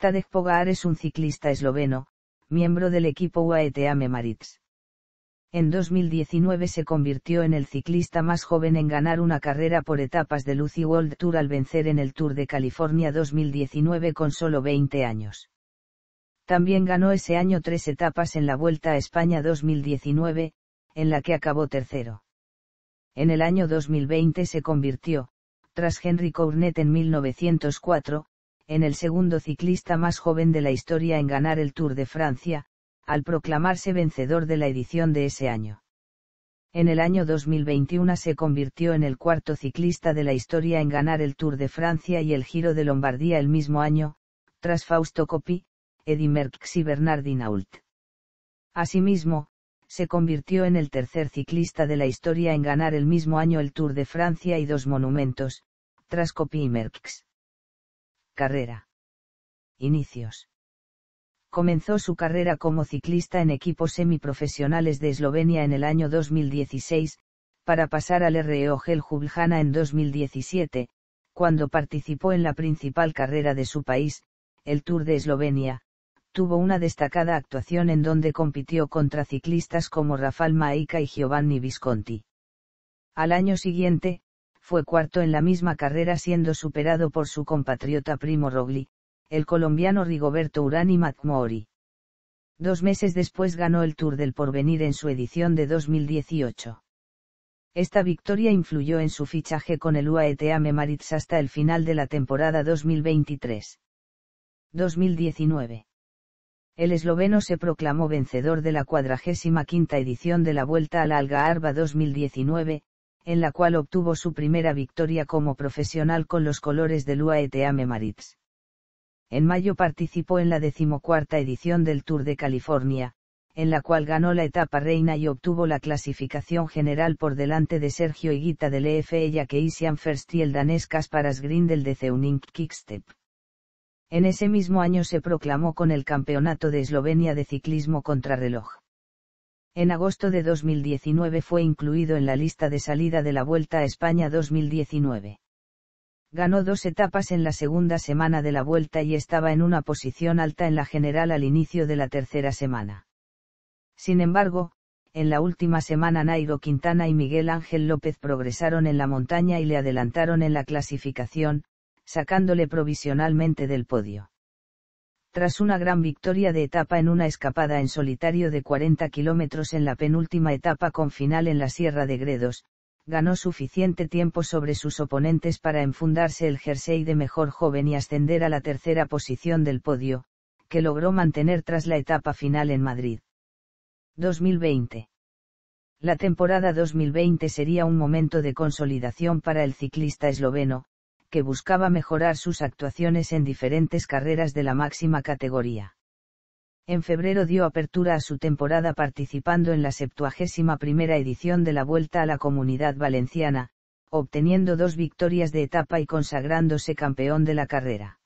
Tadej Pogar es un ciclista esloveno, miembro del equipo UAE Maritz. En 2019 se convirtió en el ciclista más joven en ganar una carrera por etapas de Lucy World Tour al vencer en el Tour de California 2019 con solo 20 años. También ganó ese año tres etapas en la Vuelta a España 2019, en la que acabó tercero. En el año 2020 se convirtió, tras Henry Cornet en 1904, en el segundo ciclista más joven de la historia en ganar el Tour de Francia, al proclamarse vencedor de la edición de ese año. En el año 2021 se convirtió en el cuarto ciclista de la historia en ganar el Tour de Francia y el Giro de Lombardía el mismo año, tras Fausto Coppi, Eddy Merckx y Bernard Hinault. Asimismo, se convirtió en el tercer ciclista de la historia en ganar el mismo año el Tour de Francia y dos monumentos, tras Coppi y Merckx carrera. Inicios. Comenzó su carrera como ciclista en equipos semiprofesionales de Eslovenia en el año 2016, para pasar al REO Gel en 2017, cuando participó en la principal carrera de su país, el Tour de Eslovenia, tuvo una destacada actuación en donde compitió contra ciclistas como Rafal Maika y Giovanni Visconti. Al año siguiente, fue cuarto en la misma carrera siendo superado por su compatriota Primo Rogli, el colombiano Rigoberto Urán y Dos meses después ganó el Tour del Porvenir en su edición de 2018. Esta victoria influyó en su fichaje con el UAE Team Maritz hasta el final de la temporada 2023. 2019. El esloveno se proclamó vencedor de la 45 edición de la Vuelta a la Arba 2019, en la cual obtuvo su primera victoria como profesional con los colores del UAE Maritz. En mayo participó en la decimocuarta edición del Tour de California, en la cual ganó la etapa reina y obtuvo la clasificación general por delante de Sergio Higuita del EFE e Isian First y el danés Kasparas Grindel de Zeunink Kickstep. En ese mismo año se proclamó con el Campeonato de Eslovenia de Ciclismo Contrarreloj. En agosto de 2019 fue incluido en la lista de salida de la Vuelta a España 2019. Ganó dos etapas en la segunda semana de la Vuelta y estaba en una posición alta en la general al inicio de la tercera semana. Sin embargo, en la última semana Nairo Quintana y Miguel Ángel López progresaron en la montaña y le adelantaron en la clasificación, sacándole provisionalmente del podio tras una gran victoria de etapa en una escapada en solitario de 40 kilómetros en la penúltima etapa con final en la Sierra de Gredos, ganó suficiente tiempo sobre sus oponentes para enfundarse el jersey de mejor joven y ascender a la tercera posición del podio, que logró mantener tras la etapa final en Madrid. 2020. La temporada 2020 sería un momento de consolidación para el ciclista esloveno, que buscaba mejorar sus actuaciones en diferentes carreras de la máxima categoría. En febrero dio apertura a su temporada participando en la 71 edición de la Vuelta a la Comunidad Valenciana, obteniendo dos victorias de etapa y consagrándose campeón de la carrera.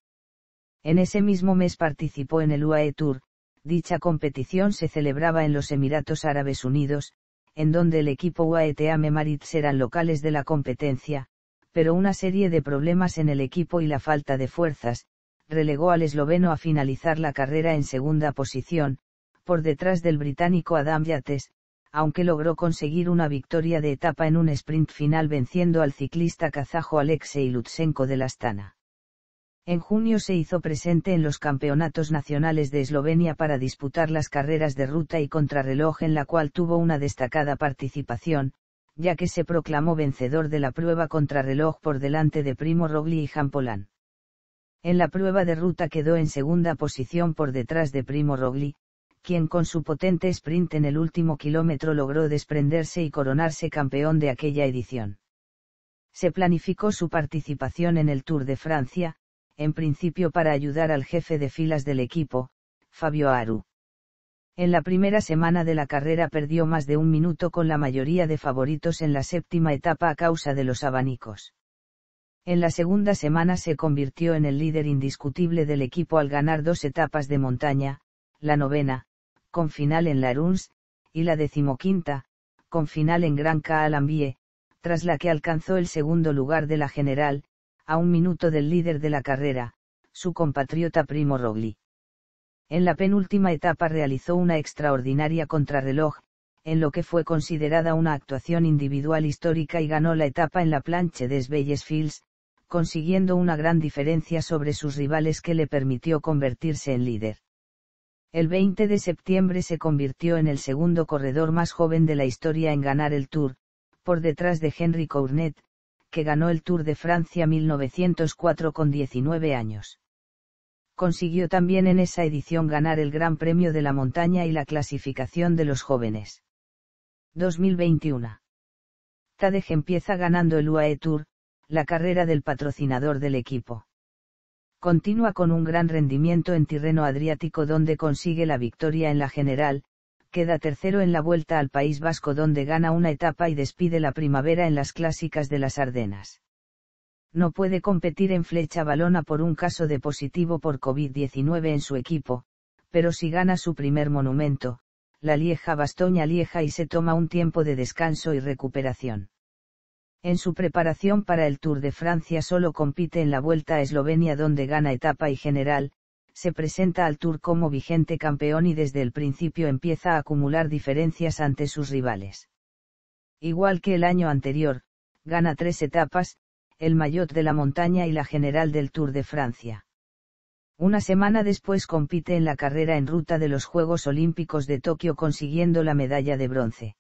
En ese mismo mes participó en el UAE Tour, dicha competición se celebraba en los Emiratos Árabes Unidos, en donde el equipo UAE Team Emirates eran locales de la competencia, pero una serie de problemas en el equipo y la falta de fuerzas, relegó al esloveno a finalizar la carrera en segunda posición, por detrás del británico Adam Yates, aunque logró conseguir una victoria de etapa en un sprint final venciendo al ciclista kazajo Alexei Lutsenko de la Astana. En junio se hizo presente en los campeonatos nacionales de Eslovenia para disputar las carreras de ruta y contrarreloj en la cual tuvo una destacada participación, ya que se proclamó vencedor de la prueba contrarreloj por delante de Primo Rogli y Jampolán. En la prueba de ruta quedó en segunda posición por detrás de Primo Rogli, quien con su potente sprint en el último kilómetro logró desprenderse y coronarse campeón de aquella edición. Se planificó su participación en el Tour de Francia, en principio para ayudar al jefe de filas del equipo, Fabio Aru. En la primera semana de la carrera perdió más de un minuto con la mayoría de favoritos en la séptima etapa a causa de los abanicos. En la segunda semana se convirtió en el líder indiscutible del equipo al ganar dos etapas de montaña, la novena, con final en la y la decimoquinta, con final en Gran Caalambie, tras la que alcanzó el segundo lugar de la general, a un minuto del líder de la carrera, su compatriota Primo Rogli. En la penúltima etapa realizó una extraordinaria contrarreloj, en lo que fue considerada una actuación individual histórica y ganó la etapa en la planche des Belles Fields, consiguiendo una gran diferencia sobre sus rivales que le permitió convertirse en líder. El 20 de septiembre se convirtió en el segundo corredor más joven de la historia en ganar el Tour, por detrás de Henry Cournet, que ganó el Tour de Francia 1904 con 19 años consiguió también en esa edición ganar el Gran Premio de la Montaña y la clasificación de los jóvenes. 2021. Tadej empieza ganando el UAE Tour, la carrera del patrocinador del equipo. Continúa con un gran rendimiento en Tirreno adriático donde consigue la victoria en la general, queda tercero en la vuelta al País Vasco donde gana una etapa y despide la primavera en las clásicas de las Ardenas no puede competir en flecha balona por un caso de positivo por COVID-19 en su equipo, pero si gana su primer monumento, la Lieja Bastoña Lieja y se toma un tiempo de descanso y recuperación. En su preparación para el Tour de Francia solo compite en la Vuelta a Eslovenia donde gana etapa y general, se presenta al Tour como vigente campeón y desde el principio empieza a acumular diferencias ante sus rivales. Igual que el año anterior, gana tres etapas, el Maillot de la montaña y la general del Tour de Francia. Una semana después compite en la carrera en ruta de los Juegos Olímpicos de Tokio consiguiendo la medalla de bronce.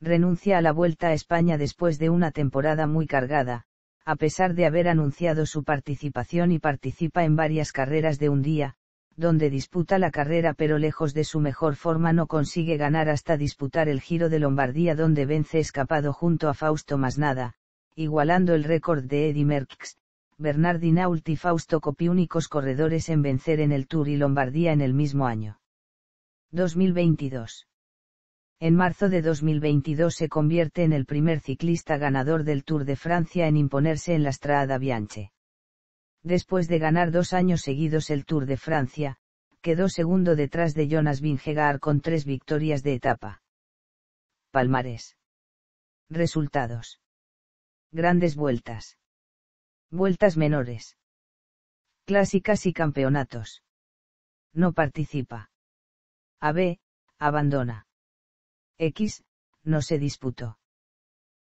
Renuncia a la vuelta a España después de una temporada muy cargada, a pesar de haber anunciado su participación y participa en varias carreras de un día, donde disputa la carrera pero lejos de su mejor forma no consigue ganar hasta disputar el Giro de Lombardía donde vence escapado junto a Fausto Masnada, igualando el récord de Eddy Merckx, Bernardinault y Fausto Coppi únicos corredores en vencer en el Tour y Lombardía en el mismo año. 2022 en marzo de 2022 se convierte en el primer ciclista ganador del Tour de Francia en imponerse en la Strada Bianche. Después de ganar dos años seguidos el Tour de Francia, quedó segundo detrás de Jonas Vingegaard con tres victorias de etapa. Palmares. Resultados. Grandes vueltas. Vueltas menores. Clásicas y campeonatos. No participa. AB, abandona. X, no se disputó.